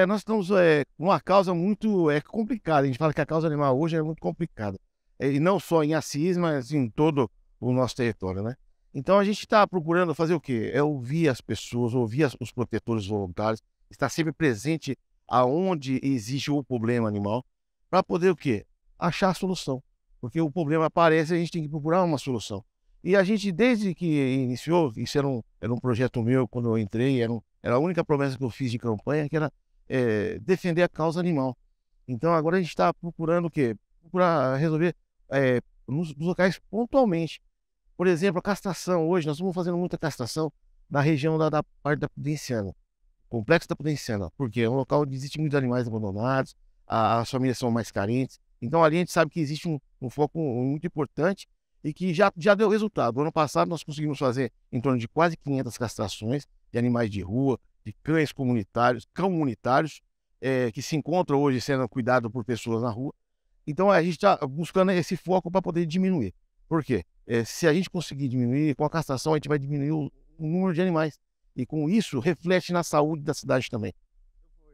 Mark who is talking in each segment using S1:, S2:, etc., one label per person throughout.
S1: É, nós estamos é, uma causa muito é, complicada. A gente fala que a causa animal hoje é muito complicada. É, e não só em Assis, mas em todo o nosso território, né? Então a gente está procurando fazer o quê? É ouvir as pessoas, ouvir as, os protetores voluntários, estar sempre presente aonde existe o problema animal, para poder o quê? Achar a solução. Porque o problema aparece, a gente tem que procurar uma solução. E a gente, desde que iniciou, isso era um, era um projeto meu, quando eu entrei, era, um, era a única promessa que eu fiz de campanha, que era é, defender a causa animal. Então agora a gente está procurando o quê? Procurar resolver é, nos, nos, locais pontualmente. Por exemplo, a castração hoje, nós estamos fazendo muita castração na região da, da parte da Prudenciana, complexo da Prudenciana, porque é um local onde existem muitos animais abandonados, a, as famílias são mais carentes. Então ali a gente sabe que existe um, um foco muito importante e que já, já deu resultado. No ano passado nós conseguimos fazer em torno de quase 500 castrações de animais de rua, de cães comunitários, comunitários é, que se encontram hoje sendo cuidados por pessoas na rua. Então a gente está buscando esse foco para poder diminuir. Por quê? É, se a gente conseguir diminuir, com a castração a gente vai diminuir
S2: o, o número de animais. E com isso reflete na saúde da cidade também.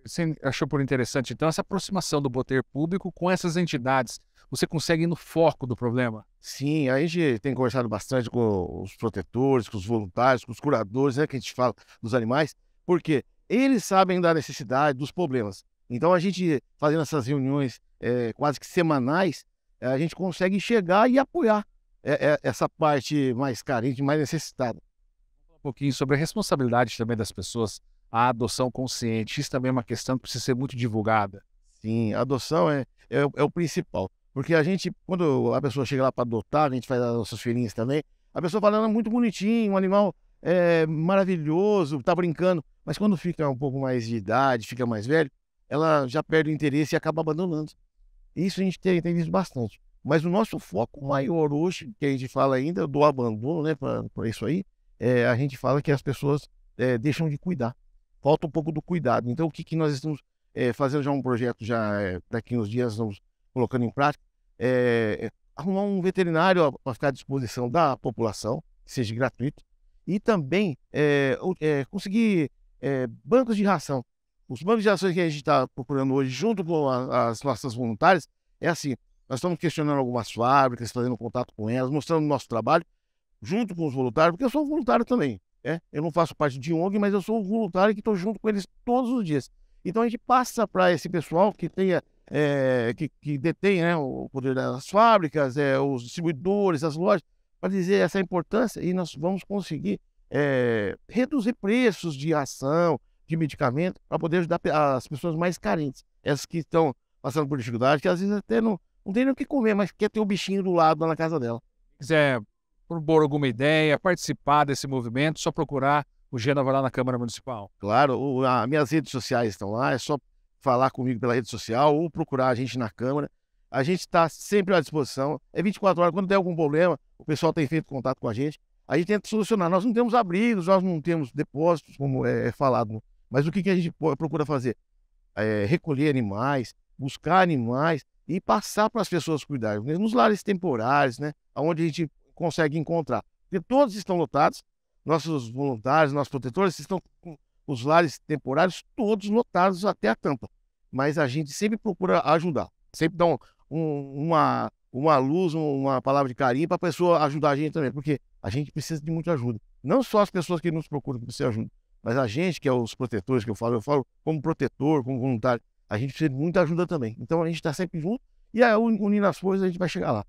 S2: Você achou por interessante, então, essa aproximação do poder público com essas entidades? Você consegue ir no foco do problema?
S1: Sim, a gente tem conversado bastante com os protetores, com os voluntários, com os curadores, né, que a gente fala dos animais. Porque eles sabem da necessidade, dos problemas. Então, a gente fazendo essas reuniões é, quase que semanais, eh, a gente consegue chegar e apoiar
S2: eh, essa parte mais carente, mais necessitada. Um pouquinho sobre a responsabilidade também das pessoas, a adoção consciente. Isso também é uma questão que precisa ser muito divulgada. Sim, a adoção é, é, é o principal. Porque a gente,
S1: quando a pessoa chega lá para adotar, a gente faz as nossas filhinhas também, a pessoa fala, é muito bonitinho, um animal é, maravilhoso, tá brincando. Mas quando fica um pouco mais de idade, fica mais velho, ela já perde o interesse e acaba abandonando. Isso a gente tem, tem visto bastante. Mas o nosso foco maior hoje, que a gente fala ainda do abandono, né, para isso aí, é, a gente fala que as pessoas é, deixam de cuidar. Falta um pouco do cuidado. Então, o que, que nós estamos é, fazendo já um projeto, já é, daqui uns dias estamos colocando em prática, é, é arrumar um veterinário para ficar à disposição da população, que seja gratuito, e também é, é, conseguir é, bancos de ração. Os bancos de ração que a gente está procurando hoje, junto com a, as nossas voluntárias, é assim: nós estamos questionando algumas fábricas, fazendo contato com elas, mostrando o nosso trabalho, junto com os voluntários, porque eu sou voluntário também. É? Eu não faço parte de ONG, mas eu sou voluntário que estou junto com eles todos os dias. Então a gente passa para esse pessoal que tenha é, que, que, detém né, o poder das fábricas, é, os distribuidores, as lojas, para dizer essa importância e nós vamos conseguir é, reduzir preços de ação, de medicamento, para poder ajudar as pessoas mais carentes, essas que estão passando por dificuldade, que às vezes até não, não tem nem o que comer, mas quer ter o um bichinho do lado lá na casa dela.
S2: Se quiser propor alguma ideia, participar desse movimento, só procurar o Gênova lá na Câmara Municipal.
S1: Claro, o, a, minhas redes sociais estão lá, é só falar comigo pela rede social ou procurar a gente na Câmara. A gente está sempre à disposição. É 24 horas. Quando der algum problema, o pessoal tem feito contato com a gente a gente tenta solucionar. Nós não temos abrigos, nós não temos depósitos, como é, é falado, mas o que, que a gente procura fazer? É, recolher animais, buscar animais e passar para as pessoas cuidarem, nos lares temporários, né, onde a gente consegue encontrar. Porque todos estão lotados, nossos voluntários, nossos protetores estão com os lares temporários todos lotados até a tampa. Mas a gente sempre procura ajudar, sempre dá um, uma, uma luz, uma palavra de carinho para a pessoa ajudar a gente também, porque a gente precisa de muita ajuda. Não só as pessoas que nos procuram para de ajuda, mas a gente, que é os protetores que eu falo, eu falo como protetor, como voluntário, a gente precisa de muita ajuda também. Então a gente está sempre junto e a unir as forças a gente vai chegar lá.